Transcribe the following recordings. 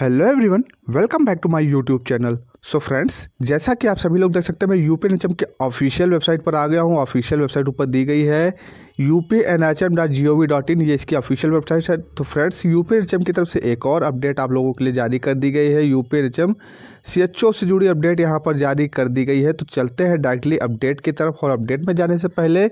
hello everyone welcome back to my youtube channel so so friends जैसा कि आप सभी लोग देख सकते हैं मैं यूपी एनएचएम के ऑफिशियल वेबसाइट पर आ गया हूँ ऑफिशियल वेबसाइट ऊपर दी गई है UP N H M dot G O V dot in ये इसकी ऑफिशियल वेबसाइट है तो फ्रेंड्स यूपी एन की तरफ से एक और अपडेट आप लोगों के लिए जारी कर दी गई है UP N H C H O से जुड़ी अपडेट यहाँ पर जारी कर दी गई है तो चलते हैं डायरेक्टली अपडेट की तरफ और अपडेट में जाने से पहले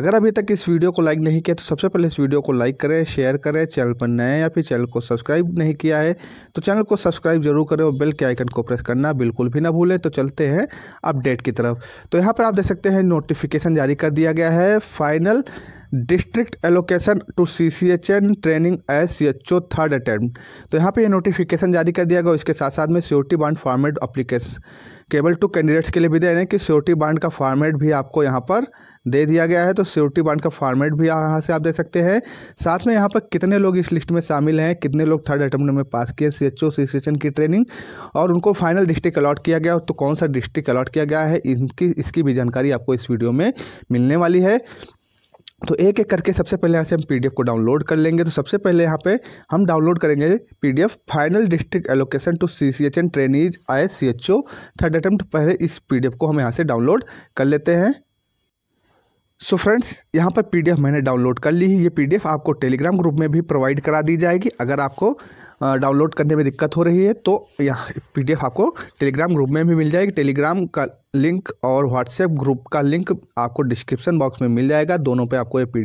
अगर अभी तक इस वीडियो को लाइक नहीं किया तो सबसे पहले इस वीडियो को लाइक करें शेयर करें चैनल पर नए या फिर चैनल को सब्सक्राइब नहीं किया है तो चैनल को सब्सक्राइब जरूर करें और बेल के आइकन को प्रेस करना बिल्कुल भी ना भूलें तो चलते हैं अपडेट की तरफ तो यहाँ पर आप देख सकते हैं नोटिफिकेशन जारी कर दिया गया है final district allocation to C C H N training S C H O third attempt तो यहाँ पे ये नोटिफिकेशन जारी कर दिया गया इसके साथ साथ में सियोरिटी बांड फॉर्मेट अप्लीकेशन केवल टू कैंडिडेट्स के लिए भी दे रहे हैं कि सियोरिटी बांड का फॉर्मेट भी आपको यहाँ पर दे दिया गया है तो सियोरिटी बांड का फॉर्मेट भी यहाँ से आप दे सकते हैं साथ में यहाँ पर कितने लोग इस लिस्ट में शामिल हैं कितने लोग थर्ड अटैम्प्ट में पास किए C H O C C H N की ट्रेनिंग और उनको फाइनल डिस्ट्रिक्ट अलॉट किया गया तो कौन सा डिस्ट्रिक्ट अलॉट किया गया है इनकी इसकी भी जानकारी आपको इस वीडियो में मिलने वाली है तो एक एक करके सबसे पहले यहाँ से हम पीडीएफ को डाउनलोड कर लेंगे तो सबसे पहले यहाँ पे हम डाउनलोड करेंगे PDF final district allocation to C C H N trainees I S C H O third attempt पहले इस पीडीएफ को हम यहाँ से डाउनलोड कर लेते हैं सो फ्रेंड्स यहाँ पर पीडीएफ मैंने डाउनलोड कर ली है ये पीडीएफ आपको टेलीग्राम ग्रुप में भी प्रोवाइड करा दी जाएगी अगर आपको डाउनलोड करने में दिक्कत हो रही है तो यहाँ पी आपको टेलीग्राम ग्रुप में भी मिल जाएगी टेलीग्राम का लिंक और व्हाट्सएप ग्रुप का लिंक आपको डिस्क्रिप्शन बॉक्स में मिल जाएगा दोनों पे आपको ये पी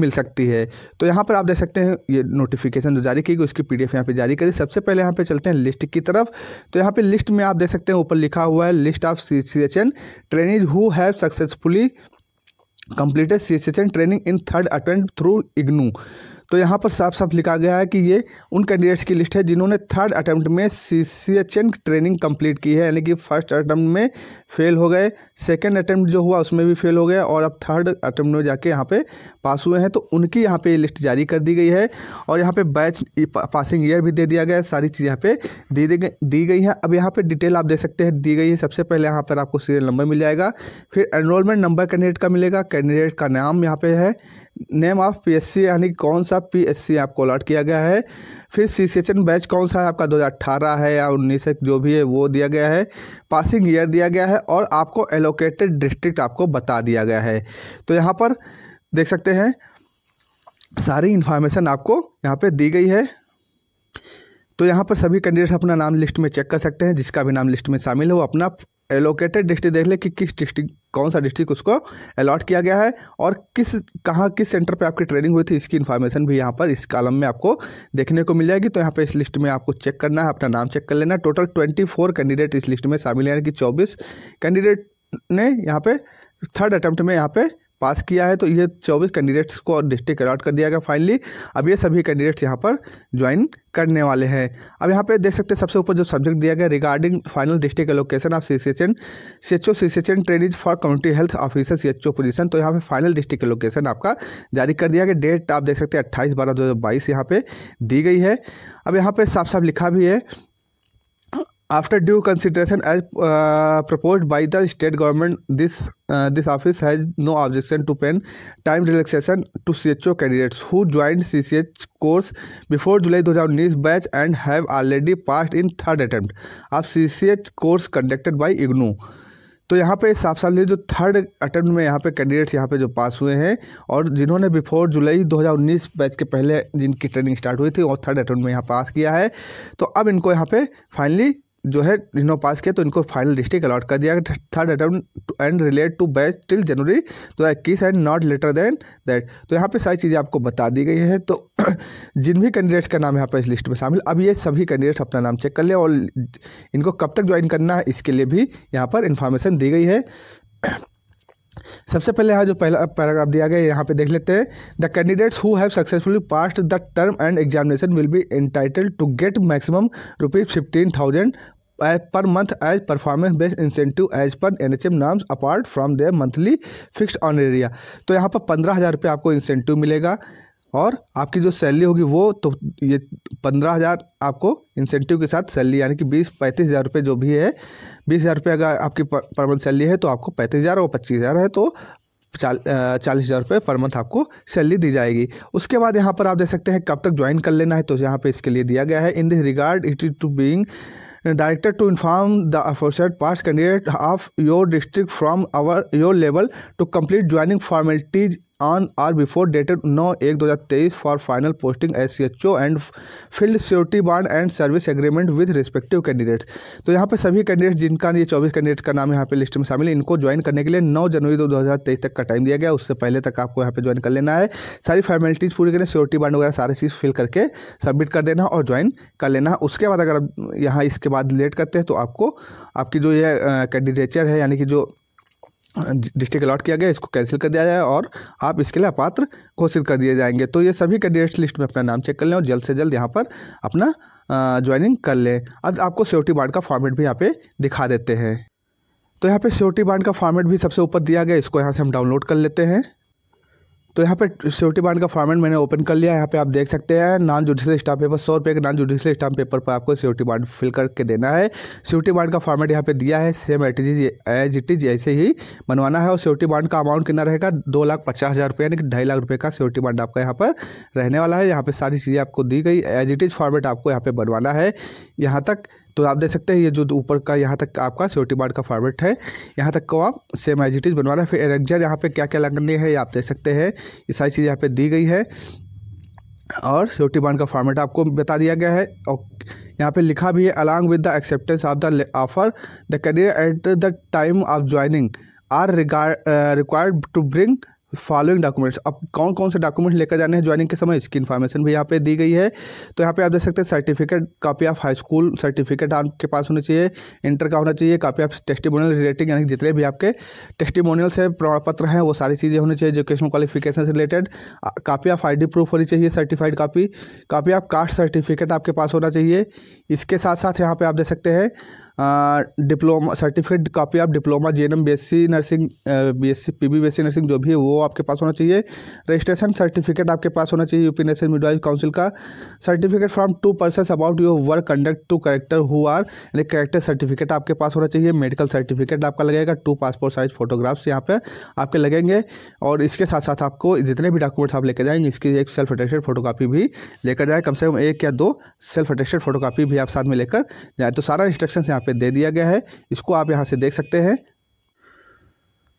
मिल सकती है तो यहाँ पर आप देख सकते हैं ये नोटिफिकेशन जो जारी की गई उसकी पीडीएफ यहाँ पर जारी करी सबसे पहले यहाँ पे चलते हैं लिस्ट की तरफ तो यहाँ पे लिस्ट में आप देख सकते हैं ऊपर लिखा हुआ है list of C C H N trainees who have successfully completed C C H N training in third attempt through IGNOU तो यहाँ पर साफ साफ लिखा गया है कि ये उन कैंडिडेट्स की लिस्ट है जिन्होंने थर्ड अटैम्प्ट में सी ट्रेनिंग कंप्लीट की है यानी कि फर्स्ट अटैम्प्ट में फेल हो गए सेकेंड अटैम्प्ट जो हुआ उसमें भी फेल हो गया और अब थर्ड अटैम्प्ट में जाके यहाँ पे पास हुए हैं तो उनकी यहाँ पे लिस्ट जारी कर दी गई है और यहाँ पे बैच पासिंग ईयर भी दे दिया गया है सारी चीज़ यहाँ पे दे दी गई दी गई है अब यहाँ पे डिटेल आप देख सकते हैं दी गई है सबसे पहले यहाँ पर आपको सीरियल नंबर मिल जाएगा फिर एनरोलमेंट नंबर कैंडिडेट का मिलेगा कैंडिडेट का नाम यहाँ पे है नेम ऑफ पीएससी यानी कौन सा पीएससी आपको अलॉट किया गया है फिर एन बैच कौन सा है आपका 2018 है या उन्नीस है जो भी है वो दिया गया है पासिंग ईयर दिया गया है और आपको एलोकेटेड डिस्ट्रिक्ट आपको बता दिया गया है तो यहाँ पर देख सकते हैं सारी इन्फॉर्मेशन आपको यहाँ पर दी गई है तो यहाँ पर सभी कैंडिडेट्स अपना नाम लिस्ट में चेक कर सकते हैं जिसका भी नाम लिस्ट में शामिल है वो अपना एलोकेटेड डिस्ट्रिक्ट देख ले कि किस डिस्ट्रिक्ट कौन सा डिस्ट्रिक्ट उसको अलॉट किया गया है और किस कहाँ किस सेंटर पे आपकी ट्रेनिंग हुई थी इसकी इन्फॉर्मेशन भी यहाँ पर इस कालम में आपको देखने को मिल जाएगी तो यहाँ पे इस लिस्ट में आपको चेक करना है अपना नाम चेक कर लेना टोटल ट्वेंटी फोर कैंडिडेट इस लिस्ट में शामिल है यानी कि चौबीस कैंडिडेट ने यहाँ पर थर्ड अटैम्प्ट में यहाँ पर पास किया है तो ये चौबीस कैंडिडेट्स को डिस्ट्रिक्ट अलॉट कर दिया गया फाइनली अब ये सभी कैंडिडेट्स यहाँ पर ज्वाइन करने वाले हैं अब यहाँ पे देख सकते हैं सबसे ऊपर जो सब्जेक्ट दिया गया regarding final district allocation of C H N C H O C H N trainees for community health officer C H O तो यहाँ पे फाइनल डिस्ट्रिक्ट एलोकेशन आपका जारी कर दिया गया डेट आप देख सकते हैं अट्ठाईस बारह दो हज़ार बाईस यहाँ पर दी गई है अब यहाँ पर साफ साफ लिखा भी है after due consideration as propose by the state government this this office has no objection to pen time relaxation to C H O candidates who join C C H course before July दो हज़ार उन्नीस batch and have already passed in third attempt C C H course conducted by IGNOU तो यहाँ पे साफ साफ जो third attempt में यहाँ पे कैंडिडेट्स यहाँ पे जो पास हुए हैं और जिन्होंने बिफोर जुलाई 2019 बैच के पहले जिनकी ट्रेनिंग स्टार्ट हुई थी और थर्ड अटैम्प्ट में यहाँ पास किया है तो अब इनको यहाँ पे फाइनली जो है इन्हों पास किया तो इनको फाइनल डिस्ट्रिक्ट अलॉट कर दिया third attempt and relate to batch till January दो हज़ार इक्कीस and not later than that तो यहाँ पे सारी चीज़ें आपको बता दी गई हैं तो जिन भी कैंडिडेट्स का नाम यहाँ पर इस लिस्ट में शामिल अब ये सभी कैंडिडेट्स अपना नाम चेक कर लें और इनको कब तक ज्वाइन करना है इसके लिए भी यहाँ पर इंफॉर्मेशन दी गई है सबसे पहले यहाँ जो पहला पैराग्राफ दिया गया है यहाँ पे देख लेते हैं the candidates who have successfully passed the term end examination will be entitled to get maximum rupees fifteen thousand per as performance based incentive as per N H M norms apart from their monthly fixed honorarium तो यहाँ पर पंद्रह हज़ार रुपये आपको incentive मिलेगा और आपकी जो सैलरी होगी वो तो ये पंद्रह हज़ार आपको इंसेंटिव के साथ सैलरी यानी कि बीस पैंतीस हज़ार रुपये जो भी है बीस हज़ार रुपये अगर आपकी पर मंथ सैलरी है तो आपको पैंतीस हज़ार और पच्चीस हज़ार है तो चालीस हज़ार रुपये पर मंथ आपको सैलरी दी जाएगी उसके बाद यहाँ पर आप देख सकते हैं कब तक ज्वाइन कर लेना है तो यहाँ पर इसके लिए दिया गया है in this regard it is to being directed to inform the aforesaid past candidate of your district from our your level to complete joining formalities on or before dated नौ एक दो हज़ार तेईस for final posting S C H O and field security bond and service agreement with respective candidates तो यहाँ पर सभी candidates जिनका ये चौबीस कैंडिडेट का नाम यहाँ पे लिस्ट में शामिल है इनको ज्वाइन करने के लिए नौ जनवरी दो हज़ार तेईस तक का टाइम दिया गया उससे पहले तक आपको यहाँ पे ज्वाइन कर लेना है सारी फॉर्मेलिटीज़ पूरी करें सिक्योरिटी बॉन्ड वगैरह सारी चीज़ फिल करके सबमिट कर देना और ज्वाइन कर लेना उसके बाद अगर आप यहाँ इसके बाद लेट करते हैं तो आपको आपकी जो ये कैंडिडेचर है यानी कि जो डिस्ट्रिक्ट अलॉट किया गया इसको कैंसिल कर दिया जाए और आप इसके लिए अपात्र घोषित कर दिए जाएंगे तो ये सभी कैंडिडेट्स लिस्ट में अपना नाम चेक कर लें और जल्द से जल्द यहाँ पर अपना ज्वाइनिंग कर लें अब आपको सेफ्टी बार्ड का फॉर्मेट भी यहाँ पे दिखा देते हैं तो यहाँ पे सिक्योरिटी बार्ड का फॉर्मेट भी सबसे ऊपर दिया गया इसको यहाँ से हम डाउनलोड कर लेते हैं तो यहाँ पे सिक्योरिटी बांड का फॉर्मेट मैंने ओपन कर लिया यहाँ पे आप देख सकते हैं नॉन जुडिशियल स्टाम्प पेपर सौ रुपये के नॉन जुडिशियल स्टाम्प पेपर पर आपको सिक्योरिटी बांड फिल करके देना है सिक्योरिटी बांड का फॉर्मेट यहाँ पे दिया है same at as it is ऐसे ही बनवाना है और सिक्योरिटी बांड का अमाउंट कितना रहेगा दो लाख पचास हज़ार रुपये यानी कि ढाई लाख रुपये का सिक्योरिटी बांड आपका यहाँ पर रहने वाला है यहाँ पर सारी चीज़ें आपको दी गई एज इट इज़ फॉर्मेट आपको यहाँ पर बनवाना है यहाँ तक तो आप देख सकते हैं ये जो ऊपर का यहाँ तक आपका सिक्योरिटी गार्ड का फॉर्मेट है यहाँ तक को आप सेम एज इट इज़ हैं फिर एरेक्जर यहाँ पे क्या क्या लगने है ये आप देख सकते हैं ये सारी चीज़ यहाँ पे दी गई है और सिक्योरिटी बॉन्ड का फॉर्मेट आपको बता दिया गया है और यहाँ पे लिखा भी है along with the acceptance of the offer the career at the time of joining are required to bring following documents अब कौन कौन से डॉक्यूमेंट लेकर जाने हैं ज्वाइनिंग के समय इसकी इन्फॉर्मेशन भी यहाँ पे दी गई है तो यहाँ पे आप देख सकते हैं certificate copy of high school certificate आपके पास होना चाहिए इंटर का होना चाहिए कॉपी ऑफ टेस्टिमोनियल रिलेटेड यानी जितने भी आपके टेस्टिमोनियल्स है प्रमाण पत्र हैं वो सारी चीज़ें होनी चाहिए एजुकेशनल क्वालिफिकेशन से related copy of I proof होनी चाहिए certified copy copy of caste certificate आपके पास होना चाहिए इसके साथ साथ यहाँ पर आप देख सकते हैं डिप्लोमा सर्टिफिकेट कापी आप diploma J N nursing B S C P B nursing जो भी है वो आपके पास होना चाहिए रजिस्ट्रेशन सर्टिफिकेट आपके पास होना चाहिए यूपी नेशनल मिडवाइफ काउंसिल का certificate from two person about your work conduct to character who are यानी करेक्टर सर्टिफिकेट आपके पास होना चाहिए मेडिकल सर्टिफिकेट आपका लगेगा टू पासपोर्ट साइज फोटोग्राफ्स यहाँ पर आपके लगेंगे और इसके साथ साथ आपको जितने भी डॉक्यूमेंट्स आप लेकर जाएंगे इसकी एक सेल्फ अटेस्टेड फोटोकॉपी भी लेकर जाए कम से कम एक या दो सेल्फ अटेस्टेड फोटोकॉपी भी आप साथ में लेकर जाए तो सारा इंस्ट्रक्शन यहाँ पे दे दिया गया है इसको आप यहाँ से देख सकते हैं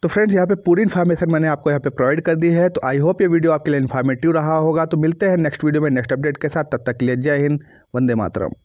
तो फ्रेंड्स यहाँ पे पूरी इन्फॉर्मेशन मैंने आपको यहाँ पे प्रोवाइड कर दी है तो आई होप ये वीडियो आपके लिए इन्फॉर्मेटिव रहा होगा तो मिलते हैं नेक्स्ट वीडियो में नेक्स्ट अपडेट के साथ तब तक के लिए जय हिंद वंदे मातरम